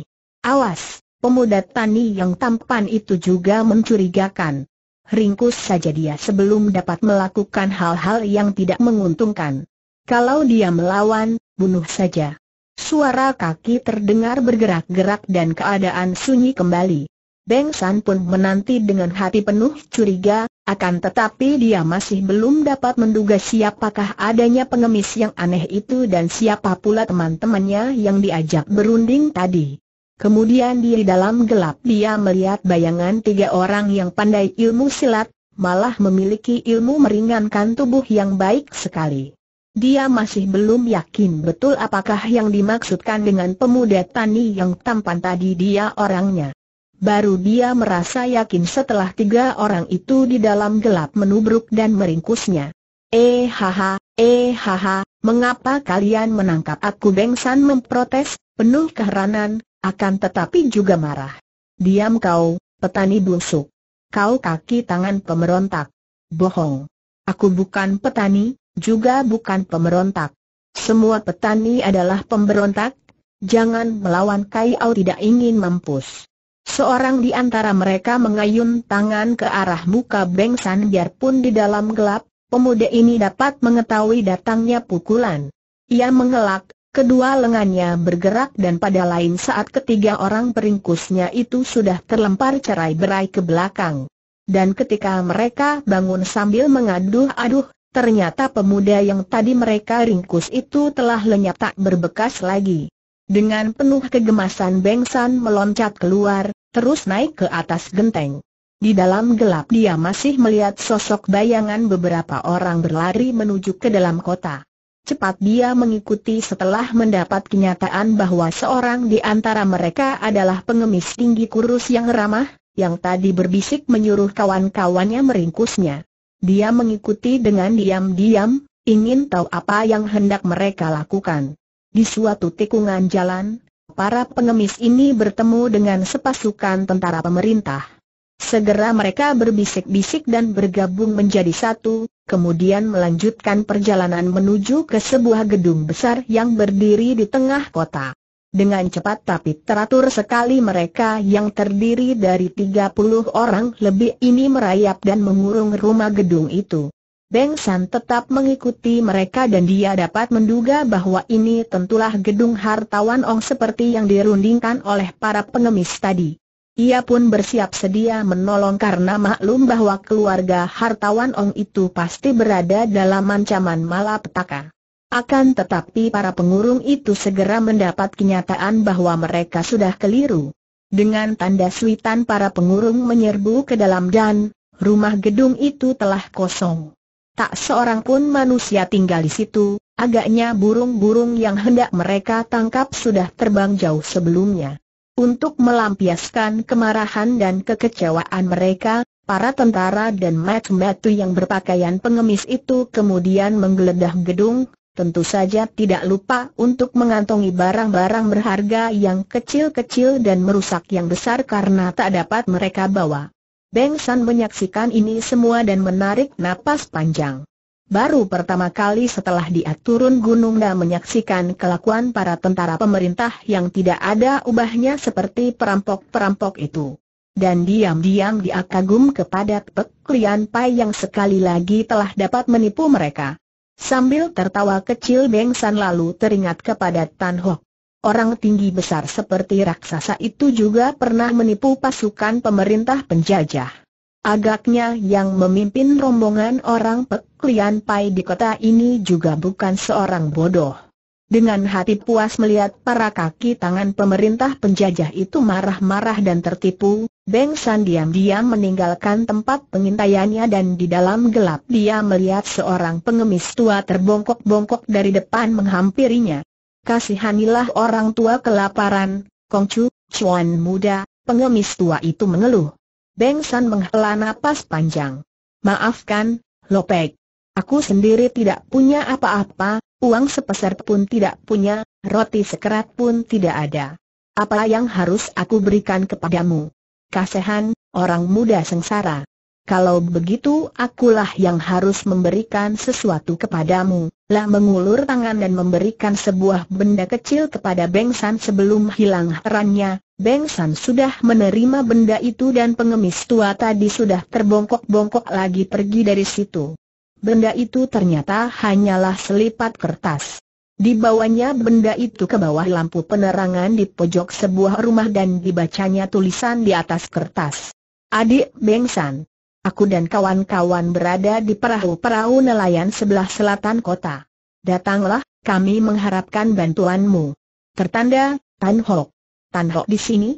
Awas, pemuda tani yang tampan itu juga mencurigakan. Ringkus saja dia sebelum dapat melakukan hal-hal yang tidak menguntungkan. Kalau dia melawan, bunuh saja. Suara kaki terdengar bergerak-gerak dan keadaan sunyi kembali. Beng San pun menanti dengan hati penuh curiga, akan tetapi dia masih belum dapat menduga siapakah adanya pengemis yang aneh itu dan siapa pula teman-temannya yang diajak berunding tadi. Kemudian di dalam gelap dia melihat bayangan tiga orang yang pandai ilmu silat, malah memiliki ilmu meringankan tubuh yang baik sekali. Dia masih belum yakin betul apakah yang dimaksudkan dengan pemuda tani yang tampan tadi dia orangnya baru dia merasa yakin setelah tiga orang itu di dalam gelap menubruk dan meringkusnya. Eh haha, eh haha, mengapa kalian menangkap aku Bengsan memprotes, penuh keheranan, akan tetapi juga marah. Diam kau, petani busuk. Kau kaki tangan pemberontak. Bohong. Aku bukan petani, juga bukan pemberontak. Semua petani adalah pemberontak, jangan melawan kau tidak ingin mampus. Seorang di antara mereka mengayun tangan ke arah muka Beng San biarpun di dalam gelap, pemuda ini dapat mengetahui datangnya pukulan. Ia mengelak, kedua lengannya bergerak dan pada lain saat ketiga orang peringkusnya itu sudah terlempar cerai berai ke belakang. Dan ketika mereka bangun sambil mengaduh-aduh, ternyata pemuda yang tadi mereka ringkus itu telah lenyap tak berbekas lagi. Dengan penuh kegemasan Beng San meloncat keluar, terus naik ke atas genteng. Di dalam gelap dia masih melihat sosok bayangan beberapa orang berlari menuju ke dalam kota. Cepat dia mengikuti setelah mendapat kenyataan bahwa seorang di antara mereka adalah pengemis tinggi kurus yang ramah, yang tadi berbisik menyuruh kawan-kawannya meringkusnya. Dia mengikuti dengan diam-diam, ingin tahu apa yang hendak mereka lakukan. Di suatu tikungan jalan, para pengemis ini bertemu dengan sepasukan tentara pemerintah. Segera mereka berbisik-bisik dan bergabung menjadi satu, kemudian melanjutkan perjalanan menuju ke sebuah gedung besar yang berdiri di tengah kota. Dengan cepat tapi teratur sekali mereka yang terdiri dari 30 orang lebih ini merayap dan mengurung rumah gedung itu. Beng San tetap mengikuti mereka dan dia dapat menduga bahwa ini tentulah gedung hartawan Ong seperti yang dirundingkan oleh para pengemis tadi. Ia pun bersiap sedia menolong karena maklum bahwa keluarga hartawan Ong itu pasti berada dalam ancaman malapetaka. Akan tetapi para pengurung itu segera mendapat kenyataan bahwa mereka sudah keliru. Dengan tanda suitan para pengurung menyerbu ke dalam dan rumah gedung itu telah kosong. Tak seorang pun manusia tinggal di situ, agaknya burung-burung yang hendak mereka tangkap sudah terbang jauh sebelumnya. Untuk melampiaskan kemarahan dan kekecewaan mereka, para tentara dan metu-metu yang berpakaian pengemis itu kemudian menggeledah gedung, tentu saja tidak lupa untuk mengantongi barang-barang berharga yang kecil-kecil dan merusak yang besar karena tak dapat mereka bawa. Beng San menyaksikan ini semua dan menarik napas panjang. Baru pertama kali setelah dia turun gunung dan menyaksikan kelakuan para tentara pemerintah yang tidak ada ubahnya seperti perampok-perampok itu. Dan diam-diam dia kagum kepada Pek Lian Pai yang sekali lagi telah dapat menipu mereka. Sambil tertawa kecil Beng San lalu teringat kepada Tan Hock Orang tinggi besar seperti raksasa itu juga pernah menipu pasukan pemerintah penjajah. Agaknya yang memimpin rombongan orang peklian Pai di kota ini juga bukan seorang bodoh. Dengan hati puas melihat para kaki tangan pemerintah penjajah itu marah-marah dan tertipu, Beng San diam-diam meninggalkan tempat pengintaiannya dan di dalam gelap dia melihat seorang pengemis tua terbongkok-bongkok dari depan menghampirinya kasihanilah orang tua kelaparan, Kongcu, Chuan muda, pengemis tua itu mengeluh. Beng San menghela napas panjang. Maafkan, Lopek. Aku sendiri tidak punya apa-apa, uang sepeser pun tidak punya, roti sekerat pun tidak ada. Apa yang harus aku berikan kepadamu? Kasihan, orang muda sengsara. Kalau begitu akulah yang harus memberikan sesuatu kepadamu. Lah mengulur tangan dan memberikan sebuah benda kecil kepada Beng San sebelum hilang herannya. Beng San sudah menerima benda itu dan pengemis tua tadi sudah terbongkok-bongkok lagi pergi dari situ. Benda itu ternyata hanyalah selipat kertas. di bawahnya benda itu ke bawah lampu penerangan di pojok sebuah rumah dan dibacanya tulisan di atas kertas. Adik Bengsan, Aku dan kawan-kawan berada di perahu-perahu nelayan sebelah selatan kota. Datanglah, kami mengharapkan bantuanmu. Tertanda, Tan Hok. Tan Hok di sini?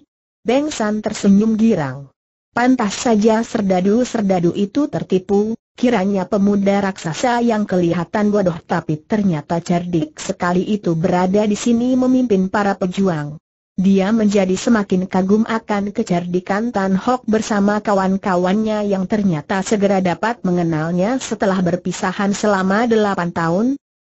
Beng San tersenyum girang. Pantas saja serdadu-serdadu itu tertipu, Kiranya pemuda raksasa yang kelihatan bodoh tapi ternyata cerdik sekali itu berada di sini memimpin para pejuang. Dia menjadi semakin kagum akan kecerdikan Tan Hock bersama kawan-kawannya yang ternyata segera dapat mengenalnya setelah berpisahan selama delapan tahun.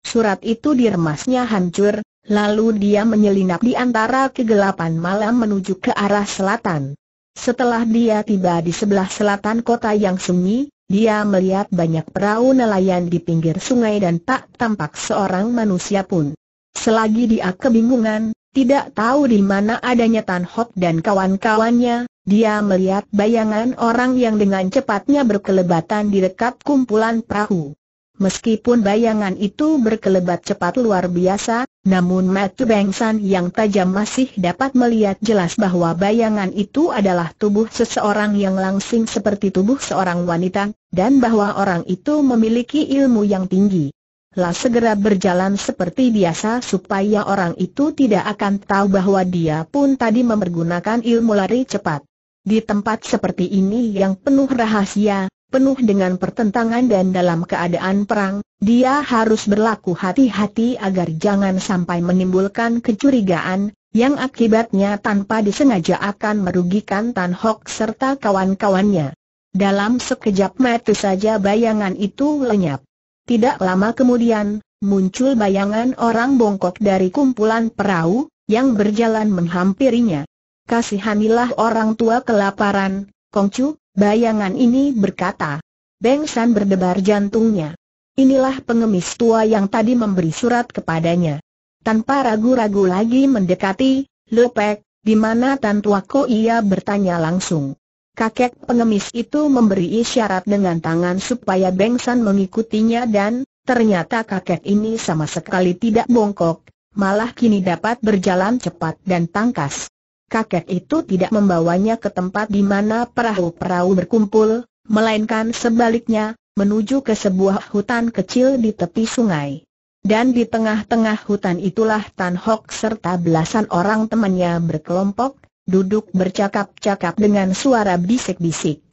Surat itu diremasnya hancur, lalu dia menyelinap di antara kegelapan malam menuju ke arah selatan. Setelah dia tiba di sebelah selatan kota yang sunyi, dia melihat banyak perahu nelayan di pinggir sungai dan tak tampak seorang manusia pun. Selagi dia kebingungan, tidak tahu di mana adanya Tan Hop dan kawan-kawannya, dia melihat bayangan orang yang dengan cepatnya berkelebatan di dekat kumpulan perahu. Meskipun bayangan itu berkelebat cepat luar biasa, namun Matthew Bengsan yang tajam masih dapat melihat jelas bahwa bayangan itu adalah tubuh seseorang yang langsing seperti tubuh seorang wanita, dan bahwa orang itu memiliki ilmu yang tinggi lah segera berjalan seperti biasa supaya orang itu tidak akan tahu bahwa dia pun tadi mempergunakan ilmu lari cepat. Di tempat seperti ini yang penuh rahasia, penuh dengan pertentangan dan dalam keadaan perang, dia harus berlaku hati-hati agar jangan sampai menimbulkan kecurigaan, yang akibatnya tanpa disengaja akan merugikan Tan Hok serta kawan-kawannya. Dalam sekejap mata saja bayangan itu lenyap. Tidak lama kemudian, muncul bayangan orang bongkok dari kumpulan perahu, yang berjalan menghampirinya. Kasihanilah orang tua kelaparan, Kongcu, bayangan ini berkata. Beng San berdebar jantungnya. Inilah pengemis tua yang tadi memberi surat kepadanya. Tanpa ragu-ragu lagi mendekati, Lepek, di mana Tan Ko ia bertanya langsung. Kakek pengemis itu memberi isyarat dengan tangan supaya Beng San mengikutinya dan, ternyata kakek ini sama sekali tidak bongkok, malah kini dapat berjalan cepat dan tangkas. Kakek itu tidak membawanya ke tempat di mana perahu-perahu berkumpul, melainkan sebaliknya, menuju ke sebuah hutan kecil di tepi sungai. Dan di tengah-tengah hutan itulah Tan Hok serta belasan orang temannya berkelompok, duduk bercakap-cakap dengan suara bisik-bisik.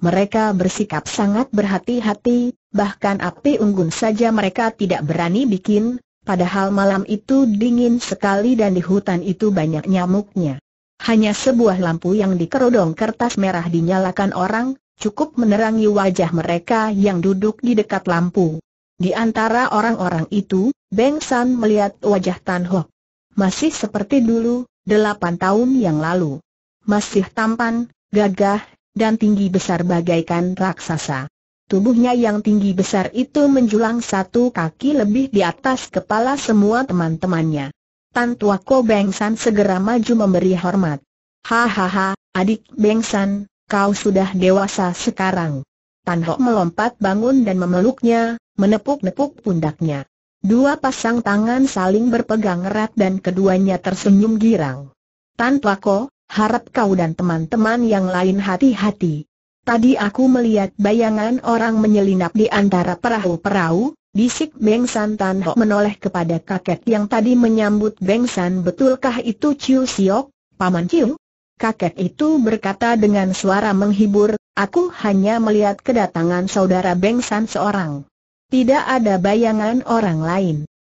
Mereka bersikap sangat berhati-hati, bahkan api unggun saja mereka tidak berani bikin, padahal malam itu dingin sekali dan di hutan itu banyak nyamuknya. Hanya sebuah lampu yang dikerodong kertas merah dinyalakan orang, cukup menerangi wajah mereka yang duduk di dekat lampu. Di antara orang-orang itu, Beng San melihat wajah Tan Ho. Masih seperti dulu, delapan tahun yang lalu. Masih tampan, gagah, dan tinggi besar bagaikan raksasa. Tubuhnya yang tinggi besar itu menjulang satu kaki lebih di atas kepala semua teman-temannya. Tan Tua Ko Bengsan segera maju memberi hormat. Hahaha, adik Bengsan, kau sudah dewasa sekarang. Tan Ho melompat bangun dan memeluknya, menepuk-nepuk pundaknya. Dua pasang tangan saling berpegang erat dan keduanya tersenyum girang. Tan ko, harap kau dan teman-teman yang lain hati-hati. Tadi aku melihat bayangan orang menyelinap di antara perahu-perahu, Bisik Beng San Tan Ho menoleh kepada kakek yang tadi menyambut Beng San betulkah itu Chiu Siok, Paman Chiu? Kakek itu berkata dengan suara menghibur, aku hanya melihat kedatangan saudara Beng San seorang. Tidak ada bayangan orang lain.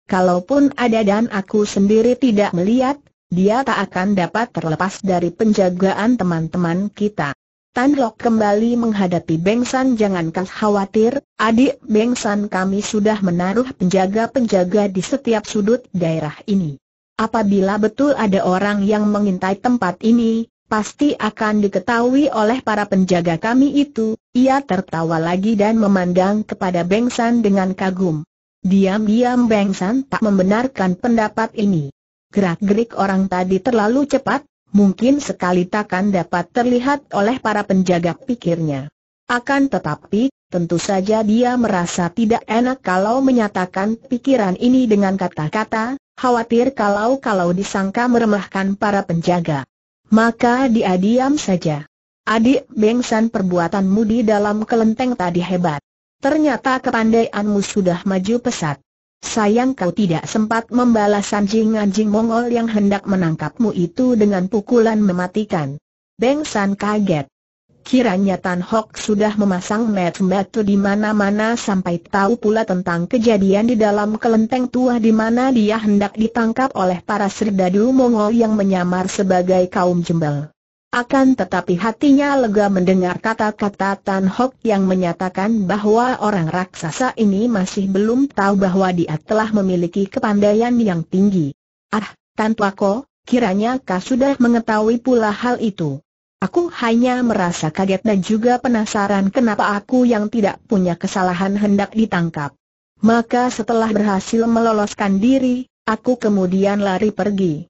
Kalaupun ada dan aku sendiri tidak melihat, dia tak akan dapat terlepas dari penjagaan teman-teman kita. Tan Lok kembali menghadapi Beng San jangan khawatir, adik Beng San kami sudah menaruh penjaga-penjaga di setiap sudut daerah ini. Apabila betul ada orang yang mengintai tempat ini, pasti akan diketahui oleh para penjaga kami itu, ia tertawa lagi dan memandang kepada Beng dengan kagum. Diam-diam Beng tak membenarkan pendapat ini. Gerak-gerik orang tadi terlalu cepat, mungkin sekali takkan dapat terlihat oleh para penjaga pikirnya. Akan tetapi, tentu saja dia merasa tidak enak kalau menyatakan pikiran ini dengan kata-kata, khawatir kalau-kalau disangka meremehkan para penjaga maka dia diam saja. Adik Bengsan perbuatanmu di dalam kelenteng tadi hebat. Ternyata kepandaianmu sudah maju pesat. Sayang kau tidak sempat membalas anjing-anjing Mongol yang hendak menangkapmu itu dengan pukulan mematikan. Bengsan kaget. Kiranya Tan Hock sudah memasang metu-metu di mana-mana sampai tahu pula tentang kejadian di dalam kelenteng tua di mana dia hendak ditangkap oleh para serdadu Mongol yang menyamar sebagai kaum jembel. Akan tetapi hatinya lega mendengar kata-kata Tan Hock yang menyatakan bahwa orang raksasa ini masih belum tahu bahwa dia telah memiliki kepandaian yang tinggi. Ah, Tan Tuako, kiranya kau sudah mengetahui pula hal itu. Aku hanya merasa kaget dan juga penasaran kenapa aku yang tidak punya kesalahan hendak ditangkap. Maka setelah berhasil meloloskan diri, aku kemudian lari pergi.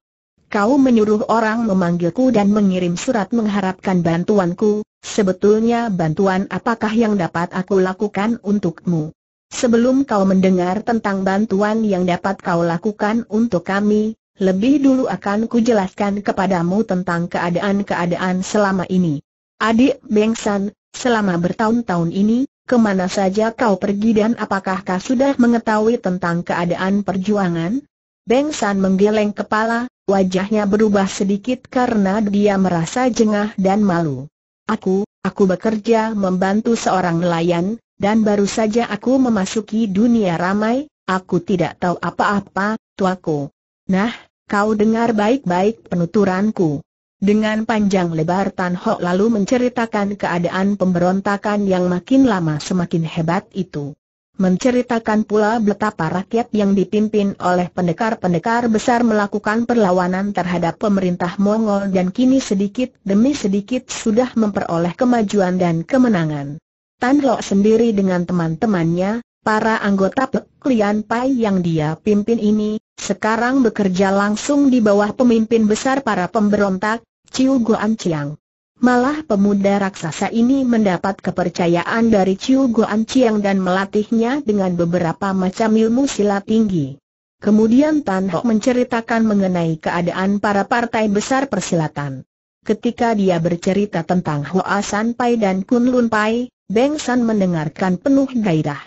Kau menyuruh orang memanggilku dan mengirim surat mengharapkan bantuanku, sebetulnya bantuan apakah yang dapat aku lakukan untukmu? Sebelum kau mendengar tentang bantuan yang dapat kau lakukan untuk kami, lebih dulu akan kujelaskan kepadamu tentang keadaan-keadaan selama ini. Adik Bengsan, selama bertahun-tahun ini, kemana saja kau pergi dan apakah kau sudah mengetahui tentang keadaan perjuangan? Bengsan menggeleng kepala, wajahnya berubah sedikit karena dia merasa jengah dan malu. Aku, aku bekerja membantu seorang nelayan, dan baru saja aku memasuki dunia ramai, aku tidak tahu apa-apa, tuaku. Nah, Kau dengar baik-baik penuturanku. Dengan panjang lebar Tan Ho lalu menceritakan keadaan pemberontakan yang makin lama semakin hebat itu. Menceritakan pula betapa rakyat yang dipimpin oleh pendekar-pendekar besar melakukan perlawanan terhadap pemerintah Mongol dan kini sedikit demi sedikit sudah memperoleh kemajuan dan kemenangan. Tan Lo sendiri dengan teman-temannya, para anggota Peklian Pai yang dia pimpin ini, sekarang bekerja langsung di bawah pemimpin besar para pemberontak, Chiu Guan Chiang. Malah pemuda raksasa ini mendapat kepercayaan dari Chiu Guan Chiang dan melatihnya dengan beberapa macam ilmu silat tinggi. Kemudian Tan Hok menceritakan mengenai keadaan para partai besar persilatan. Ketika dia bercerita tentang Hoa San Pai dan Kun Lun Pai, Beng San mendengarkan penuh gairah.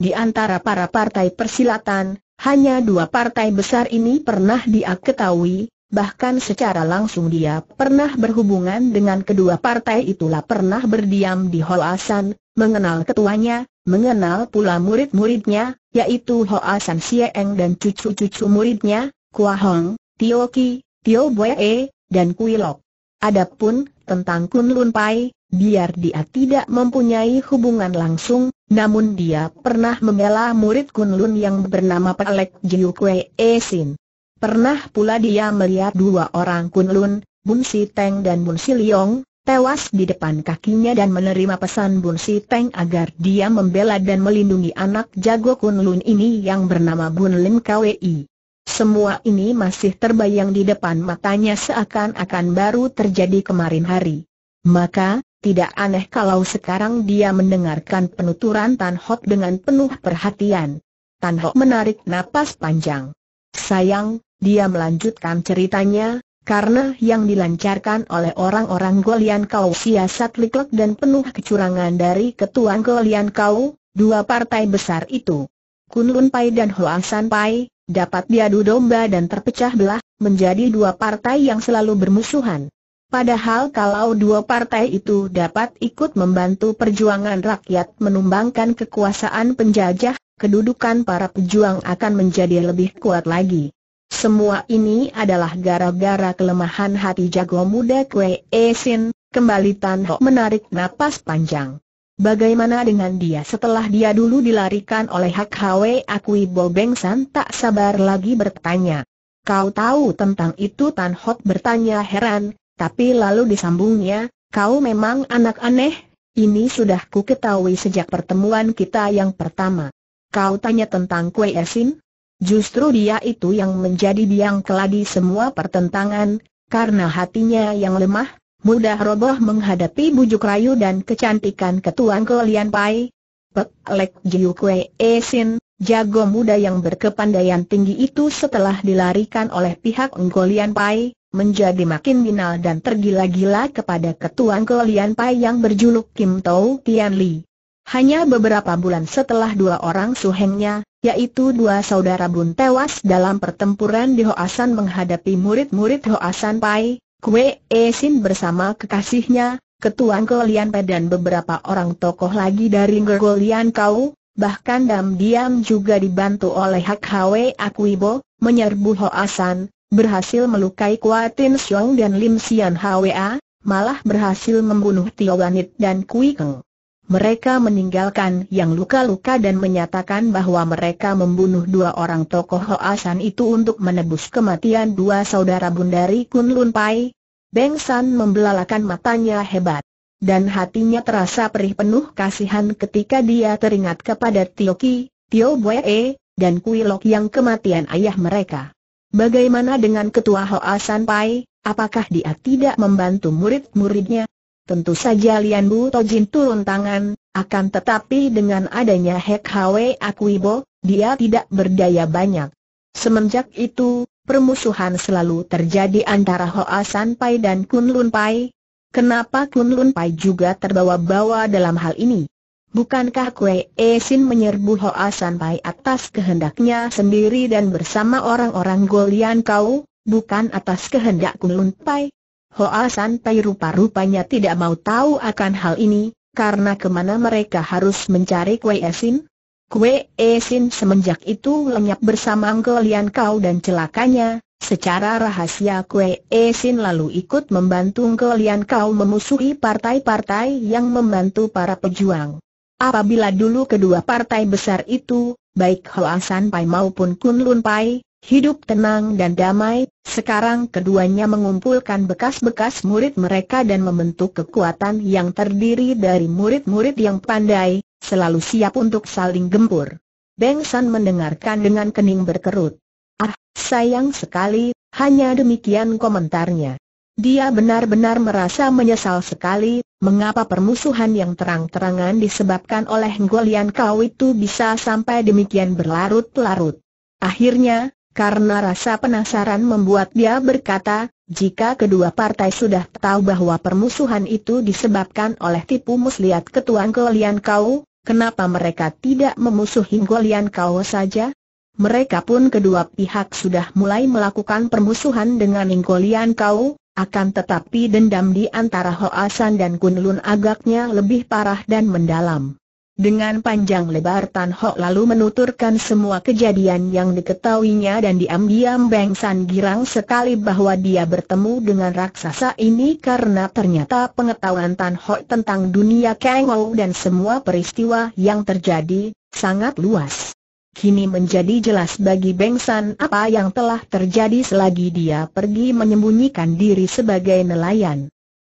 Di antara para partai persilatan, hanya dua partai besar ini pernah dia ketahui, bahkan secara langsung dia pernah berhubungan dengan kedua partai itulah pernah berdiam di Holasan, mengenal ketuanya, mengenal pula murid-muridnya, yaitu Hoasan Sieng dan cucu-cucu muridnya, Kua Hong, Tio Ki, Tio Boe, e, dan Kui Lok. Adapun tentang Kun Lun Pai, Biar dia tidak mempunyai hubungan langsung, namun dia pernah membela murid Kunlun yang bernama Pelek Jiu Kwe Sin. E pernah pula dia melihat dua orang Kunlun, Bun Si Teng dan Bun Si Leong, tewas di depan kakinya dan menerima pesan Bun Si Teng agar dia membela dan melindungi anak jago Kunlun ini yang bernama Bun Lin Kwi. Semua ini masih terbayang di depan matanya seakan-akan baru terjadi kemarin hari. Maka, tidak aneh kalau sekarang dia mendengarkan penuturan Tan Hok dengan penuh perhatian. Tan Hok menarik napas panjang. Sayang, dia melanjutkan ceritanya, karena yang dilancarkan oleh orang-orang Golian Kau siasat liklek dan penuh kecurangan dari ketua Golian Kau, dua partai besar itu. Kunlun Pai dan Hoang San Pai, dapat diadu domba dan terpecah belah, menjadi dua partai yang selalu bermusuhan. Padahal kalau dua partai itu dapat ikut membantu perjuangan rakyat menumbangkan kekuasaan penjajah, kedudukan para pejuang akan menjadi lebih kuat lagi. Semua ini adalah gara-gara kelemahan hati jago muda Kwe Esin, kembali Tan Ho menarik napas panjang. Bagaimana dengan dia setelah dia dulu dilarikan oleh Hak Hwe Akui Bo Beng San tak sabar lagi bertanya. Kau tahu tentang itu Tan Ho bertanya heran, tapi lalu disambungnya, kau memang anak aneh, ini sudah ku ketahui sejak pertemuan kita yang pertama. Kau tanya tentang Kue Esin? Justru dia itu yang menjadi biang keladi semua pertentangan, karena hatinya yang lemah, mudah roboh menghadapi bujuk rayu dan kecantikan ketuan Kolian Pai. Pek Lek Jiu Kue Esin, jago muda yang berkepandaian tinggi itu setelah dilarikan oleh pihak Ngolian Pai, menjadi makin binal dan tergila-gila kepada ketua Kolian Pai yang berjuluk Kim Tau Tian Li. Hanya beberapa bulan setelah dua orang suhengnya, yaitu dua saudara Bun tewas dalam pertempuran di Hoasan menghadapi murid-murid Hoasan Pai, Kue E Sin bersama kekasihnya, ketua Kolian Pai dan beberapa orang tokoh lagi dari Gergolian Kau, bahkan Dam Diam juga dibantu oleh Hak Hwe Akwibo, menyerbu Hoasan, berhasil melukai Kuatin Siong dan Lim Sian Hwa, malah berhasil membunuh Tio Wanit dan Kui Keng. Mereka meninggalkan yang luka-luka dan menyatakan bahwa mereka membunuh dua orang tokoh Hoasan itu untuk menebus kematian dua saudara Bundari Lun Pai. Beng San membelalakan matanya hebat. Dan hatinya terasa perih penuh kasihan ketika dia teringat kepada Tio Ki, Tio e dan Kui Lok yang kematian ayah mereka. Bagaimana dengan Ketua Hoa San Pai, apakah dia tidak membantu murid-muridnya? Tentu saja Lian Bu Tojin turun tangan, akan tetapi dengan adanya Hek Hwe Akuibo, dia tidak berdaya banyak. Semenjak itu, permusuhan selalu terjadi antara Hoa San Pai dan Kun Lun Pai. Kenapa Kun Lun Pai juga terbawa-bawa dalam hal ini? Bukankah Kue Esin menyerbu Hoa Sanpai atas kehendaknya sendiri dan bersama orang-orang Golian kau, bukan atas kehendak Kunlun Pai? Hoa Sanpai rupa-rupanya tidak mau tahu akan hal ini, karena kemana mereka harus mencari Kue Esin? Kue Esin semenjak itu lenyap bersama Golian kau dan celakanya, secara rahasia Kue Esin lalu ikut membantu Golian kau memusuhi partai-partai yang membantu para pejuang. Apabila dulu kedua partai besar itu, baik Hoa San Pai maupun Kun Lun Pai, hidup tenang dan damai, sekarang keduanya mengumpulkan bekas-bekas murid mereka dan membentuk kekuatan yang terdiri dari murid-murid yang pandai, selalu siap untuk saling gempur. Beng San mendengarkan dengan kening berkerut. Ah, sayang sekali, hanya demikian komentarnya. Dia benar-benar merasa menyesal sekali, mengapa permusuhan yang terang-terangan disebabkan oleh Ngolian Kau itu bisa sampai demikian berlarut-larut. Akhirnya, karena rasa penasaran membuat dia berkata, jika kedua partai sudah tahu bahwa permusuhan itu disebabkan oleh tipu muslihat ketua Ngolian Kau, kenapa mereka tidak memusuhi Ngolian Kau saja? Mereka pun kedua pihak sudah mulai melakukan permusuhan dengan Ngolian Kau, akan tetapi dendam di antara Hoasan dan Kunlun agaknya lebih parah dan mendalam. Dengan panjang lebar Tan Ho lalu menuturkan semua kejadian yang diketahuinya dan diam-diam Beng San girang sekali bahwa dia bertemu dengan raksasa ini karena ternyata pengetahuan Tan Ho tentang dunia Kang dan semua peristiwa yang terjadi sangat luas. Kini menjadi jelas bagi Beng apa yang telah terjadi selagi dia pergi menyembunyikan diri sebagai nelayan.